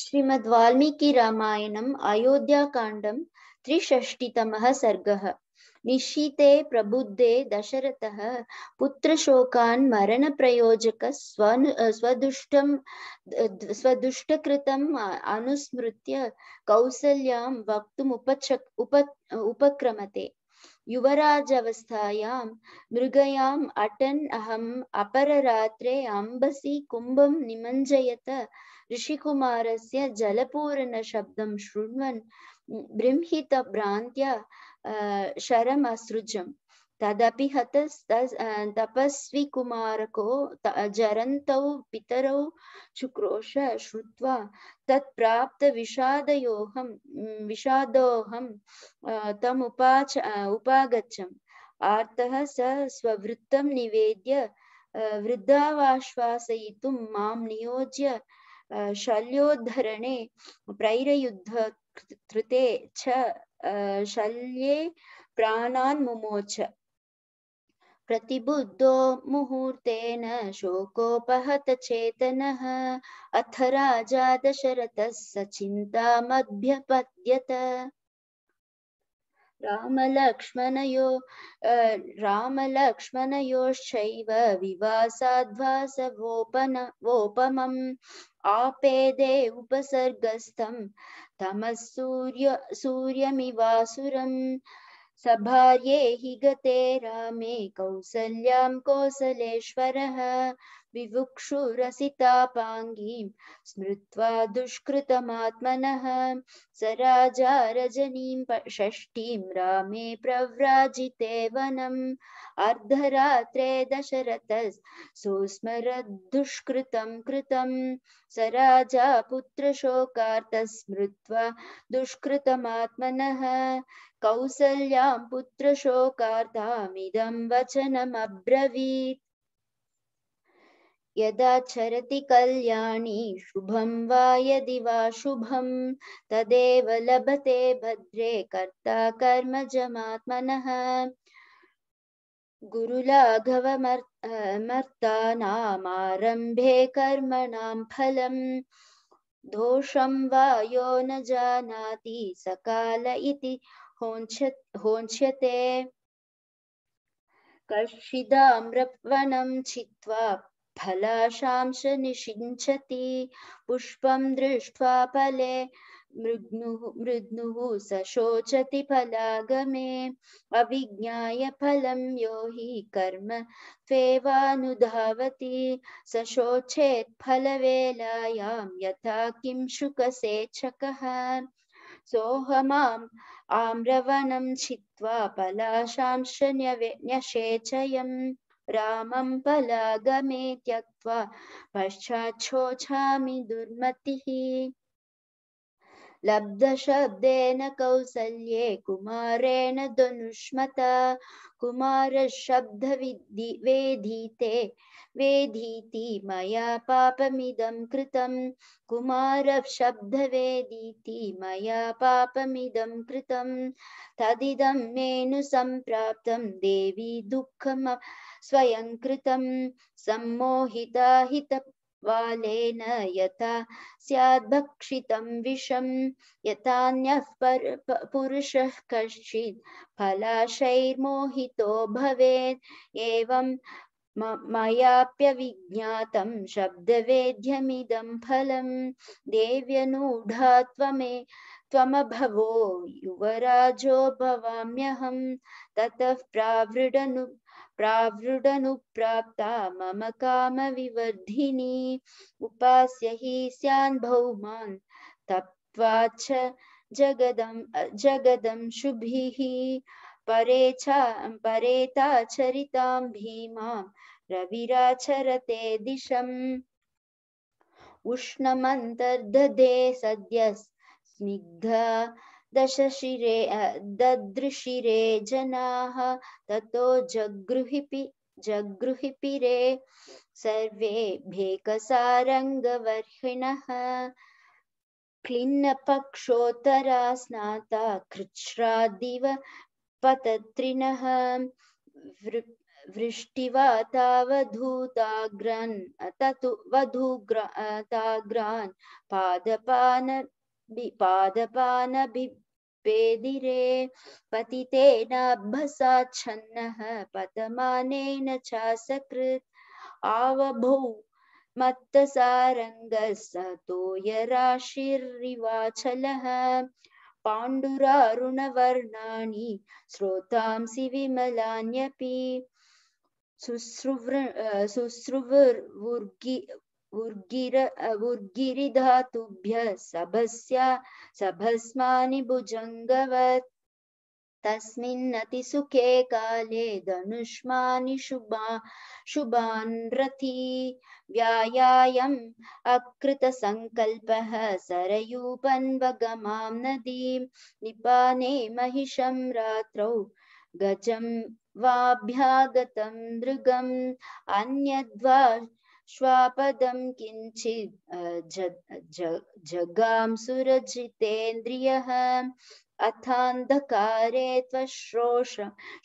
श्रीमद् वाल्मीकि रामायणम् अयोध्याकाण्डं त्रिषष्टितमः सर्गः निशीते प्रबुद्धे दशरथः पुत्रशोकान् मरणप्रयोजक स्वदुष्टं स्वदुष्टकृतम् अनुस्मृत्य कौसल्यां वक्तुम् उपच उप उपक्रमते युवराजवस्थायां मृगयाम् अटन् अहम् अपररात्रे अम्बसि कुम्भं निमञ्जयत ऋषिकुमारस्य जलपूरणशब्दं शृण्वन् बृंहितभ्रान्त्या शरमसृजम् तदपि हतस् तपस्वीकुमारको जरन्तौ पितरौ शुक्रोश श्रुत्वा तत्प्राप्तविषादयोऽहं विषादोऽहं तमुपाच उपागच्छम् आर्तः स स्ववृत्तं निवेद्य वृद्धावाश्वासयितुं मां नियोज्य शल्योद्धरणे कृते च शल्ये प्राणान् मुमोच प्रतिबुद्धो मुहूर्तेन शोकोपहत चेतनः अथ राजा दशरथः सचिन्तामभ्यपद्यत रामलक्ष्मणयो रामलक्ष्मणयोश्चैव वोपमम् आपेदे उपसर्गस्थं तमः सूर्य सूर्यमिवासुरम् सभार्ये हि गते रामे कौसल्यां कौसलेश्वरः विवुक्षुरसितापाङ्गीं स्मृत्वा दुष्कृतमात्मनः स राजा रजनीं षष्ठीं रामे प्रव्राजिते वनम् अर्धरात्रे दशरथस्सुस्मरद्दुष्कृतं कृतं स राजा स्मृत्वा दुष्कृतमात्मनः कौसल्यां पुत्रशोकार्तामिदं वचनमब्रवीत् यदा चरति कल्याणी शुभम वा यदि वा शुभं तदेव लभते भद्रे कर्ता कर्म कर्मजमात्मनः गुरुलाघवमर्तानामारम्भे कर्मणां फलम् दोषं वा यो न जानाति सकाल इति होञ्छ होञ्छ्यते चित्वा फलाशांश च निषिञ्चति पुष्पं दृष्ट्वा फले मृग्नुः मृग्नुः स शोचति फलागमे अविज्ञाय फलं यो हि कर्म त्वेवानुधावति स शोचेत् फलवेलायां यथा किं शुकसेचकः सोऽहमाम् आम्रवनं छित्त्वा पलाशांश न्यवे न्यसेचयम् रामं पलागमे त्यक्त्वा पश्चाच्छोच्छामि दुर्मतिः लब्धशब्देन कौसल्ये कुमारेण धनुष्मता कुमारशब्दविद्धि वेधीते वेधीति मया पापमिदं कृतं कुमारशब्दवेदीति मया पापमिदं कृतं तदिदं मेनु सम्प्राप्तं देवी दुःखम स्वयं कृतं सम्मोहिता हितप् वालेन यथा स्याद्भक्षितं विषं यथान्यः पुरुषः कश्चित् फलाशैर्मोहितो भवेत् एवं मयाप्यविज्ञातं शब्दवेद्यमिदं फलं देव्यनूढा त्वमे त्वमभवो युवराजो भवाम्यहं ततः प्रावृडनु प्रावृडनुप्राप्ता मम काम विवर्धि उपास्य ही हि स्यान् भौमान् तप्त्वाच्छ जगदं जगदं शुभिः परेच्छा परेताचरितां भीमां रविराचरते दिशम् सद्य स्निग्ध दशशिरे ददृशिरे जनाः ततो जगृहिपि जगृहिपिरे सर्वे भेकसारङ्गवर्हिणः क्लिन्नपक्षोत्तरा स्नाता कृच्छ्रादिव पतत्रिणः वृष्टिवातावधूताग्रन् ततु वधूग्रा ताग्रान् पादपान पादपानभिपेदिरे पतितेनाभ्यसाच्छन्नः पतमानेन च सकृत् आवभौ मत्तसारङ्गस्तोयराशिर्रिवाचलः पाण्डुरारुणवर्णानि श्रोतांसि विमलान्यपि शुश्रुवृ शुश्रुवुर्गि उर्गिर उर्गिरिधातुभ्यः सभस्या सभस्मानि भुजङ्गवत् तस्मिन्नतिसुखे काले धनुष्मानि शुभा शुभान् रथी व्यायायम् अकृतसङ्कल्पः सरयूपन्वगमां नदीं निपाने महिषं रात्रौ गजं वाभ्यागतं नृगम् अन्यद्वा श्वापदं किञ्चित् जगां सुरजितेन्द्रियः अथान्धकारे त्वश्रोष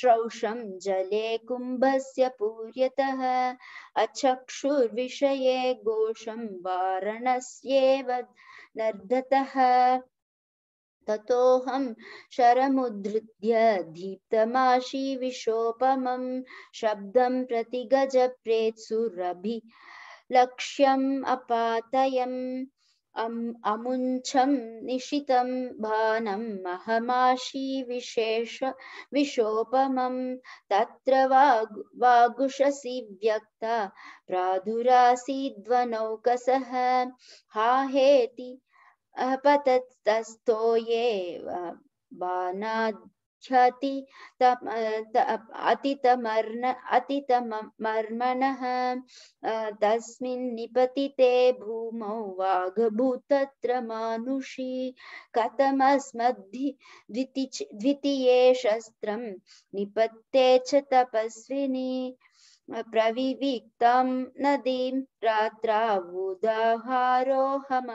श्रौषं जले कुम्भस्य पूर्यतः अचक्षुर्विषये घोषं वारणस्येव नर्दतः ततोऽहं शरमुद्धृत्य दीप्तमाशीविशोपमं शब्दं प्रति गजप्रेत्सुरभि लक्ष्यम् अपातयम् अमुञ्छं निशितं भानम् अहमाशीविशेष विशोपमं तत्र वाग् वागुषसि व्यक्ता प्रादुरासीद्वनौकसः हा हेति अपतस्तस्तो ये बाणाध्यति अतितमर्ण अतितमर्मणः भूमौ वाघभूतत्र मनुषी कथमस्मद्धि द्विति द्वितीये निपत्ते च तपस्विनी प्रविविक्तं नदीं रात्रावुदाहारोहम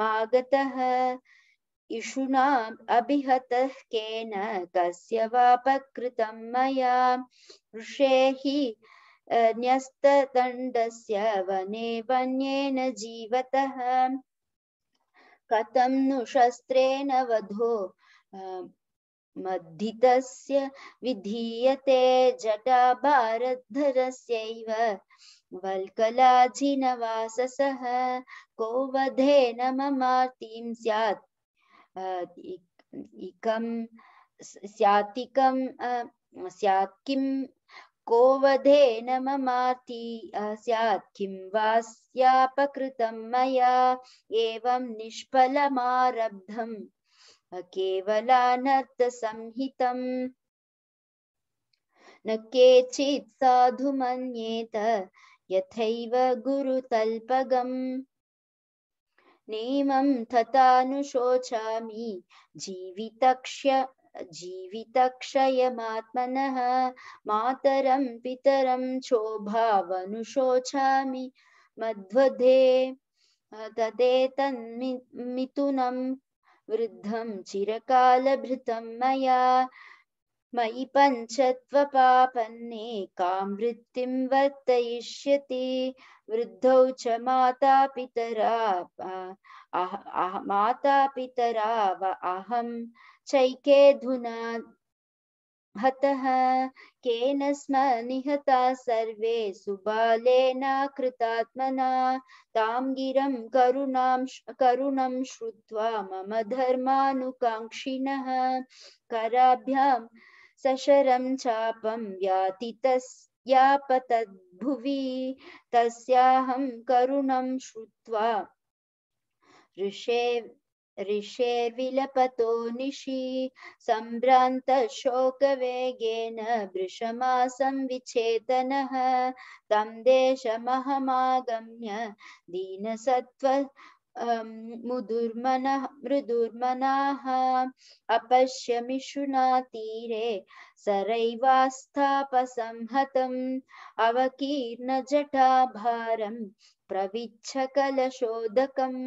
मागतः इषुणाम् अभिहतः केन कस्य वापकृतं मया ऋषेहि न्यस्तदण्डस्य वने वन्येन जीवतः कथं नु शस्त्रेण वधो मद्धितस्य विधीयते जटा भारद्धरस्यैव वल्कलाजिनवाससः को वधेन ममार्तिं स्यात् इकं स्यातिकं स्यात् किं को वधेन ममार्ति स्यात् किं वा स्यापकृतं मया एवं निष्फलमारब्धम् अकेवलानर्थसंहितम् न केचित् साधु मन्येत यथैव गुरुतल्पगम् नेमं तथानुशोचामि जीवितक्ष्य जीवितक्षयमात्मनः मातरं पितरं चोभावनुशोचामि मध्वधे वृद्धं चिरकालभृतं मया मयि पञ्चत्वपापन्ने कां वृत्तिं वर्तयिष्यति वृद्धौ च मातापितरा पितरा वा अहं धुना हतः केन स्म निहता सर्वे सुबालेन कृतात्मना तां गिरं करुणां करुणं श्रुत्वा मम धर्मानुकाङ्क्षिणः कराभ्यां सशरं चापं व्यातितस् यापतद्भुवि तस्याहं करुणं श्रुत्वा ऋषे ऋषेर्विलपतो निशि सम्भ्रान्तशोकवेगेन वृषमासं तम तं देशमहमागम्य दीनसत्त्व अं, मुदुर्मनः मृदुर्मनाः अपश्य मिशुना तीरे सरैवास्थापसंहतम् अवकीर्णजटाभारं प्रविच्छ कलशोदकम्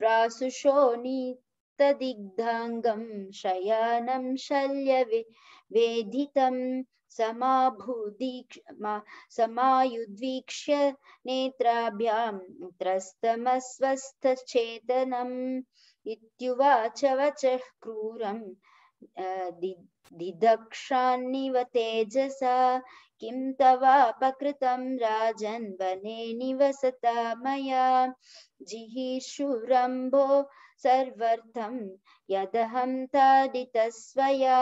प्रासुशोणीतदिग्धाङ्गं शयानं शल्यवे वेधितं समाभूदीक्ष समायुद्वीक्ष्य नेत्राभ्यां त्रस्तमस्वस्थचेतनम् इत्युवाच वचः क्रूरम् दिदक्षान्निव तेजसा किं तवापकृत राजन् वने निवसता मया जिहीशुरम्भो सर्वर्थं यदहं ताडितस्वया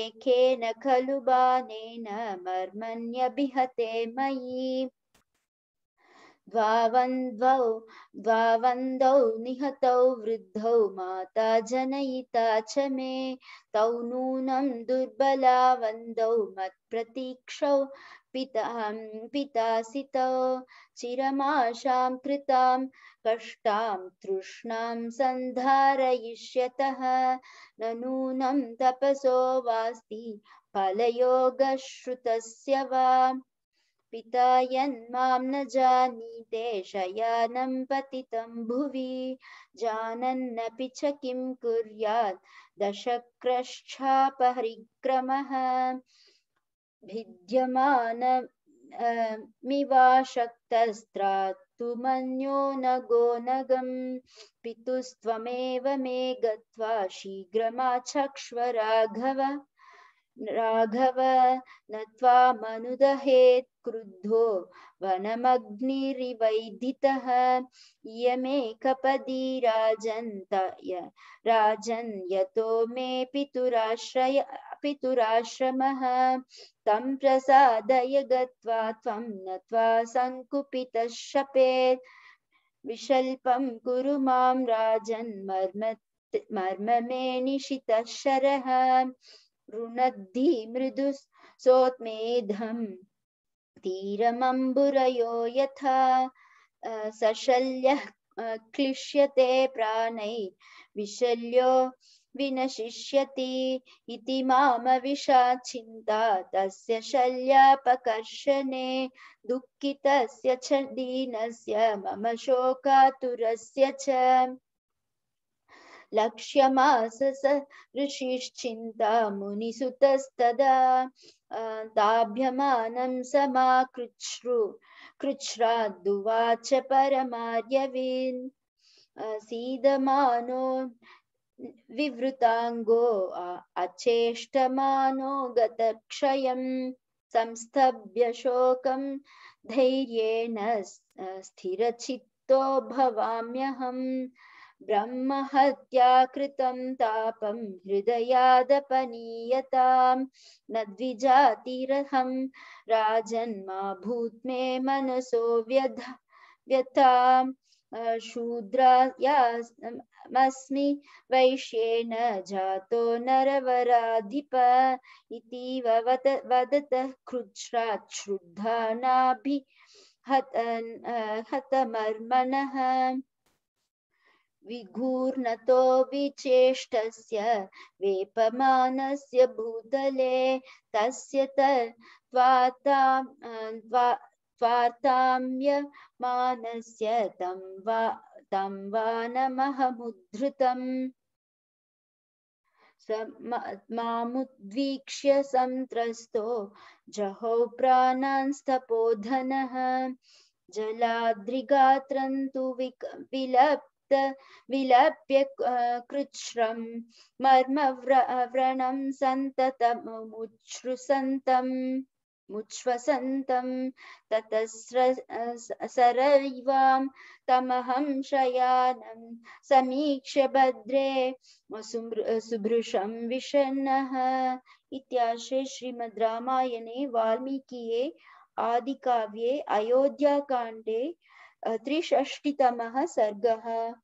एकेन खलु बानेन मर्मन्यभिहते मयि द्वावन्द्वौ द्वावन्दौ निहतौ वृद्धौ माता जनयिता च मे तौ नूनं दुर्बला वन्दौ मत्प्रतीक्षौ पितां पितासितौ चिरमाशां कृतां कष्टां तृष्णां सन्धारयिष्यतः न नूनं तपसो वास्ति फलयोगश्रुतस्य वा पिता यन्मां न जानीते शयानं पतितं भुवि जानन्नपि च किं कुर्यात् दशक्रश्चापरिक्रमः भिद्यमानमिवाशक्तस्त्रातुमन्यो नगो नगं पितुस्त्वमेव मे गत्वा शीघ्रमाचक्ष्व राघव राघव न मनुदहेत् क्रुद्धो वनमग्निरिवैदितः इयमेकपदी राजन्तय राजन् यतो मे पितुराश्रय पितुराश्रमः तं प्रसादय गत्वा त्वं नत्वा सङ्कुपितशपेत् विशल्पं कुरु मां राजन् मर्म मे निशितः शरः रुणद्धि मृदुसोत्मेधम् तीरमम्बुरयो यथा सशल्यः क्लिश्यते प्राणै विशल्यो विनशिष्यति इति मामविषा चिन्ता तस्य शल्यापकर्षणे दुःखितस्य च दीनस्य मम शोकातुरस्य च लक्ष्यमास स ऋषिश्चिन्ता मुनिसुतस्तदा ताभ्यमानं समाकृच्छ्रु कृच्छ्राद्दुवाच परमार्यवीन् सीदमानो विवृताङ्गो अचेष्टमानो गतक्षयम् संस्तभ्य शोकं धैर्येण स्थिरचित्तो भवाम्यहम् ब्रह्म कृतं तापं हृदयादपनीयतां न द्विजातिरहं राजन्मा मनसो व्यध व्यथाम् शूद्रायामस्मि वैश्येन जातो नरवराधिप इति ववत वदतः कृच्छ्रात् हत हतमर्मणः विघूर्ण तो विचेष्ट भूतले से भूतले तं वा तं वा नमहमुद्धृतम् मुद्वीक्ष्य संत्रस्तो जहो प्राणस्तपोधन जलाद्रिगात्रं तु विलप्य कृच्छ्रं मर्मव्रणं सन्ततमुच्छ्रुसन्तम् मुच्छ्वसन्तं ततः सरैवां तमहं शयानं समीक्ष्य भद्रे सुभृशं इत्याशे श्रीमद् रामायणे वाल्मीकिये आदिकाव्ये अयोध्याकाण्डे त्रिष्टीतम सर्ग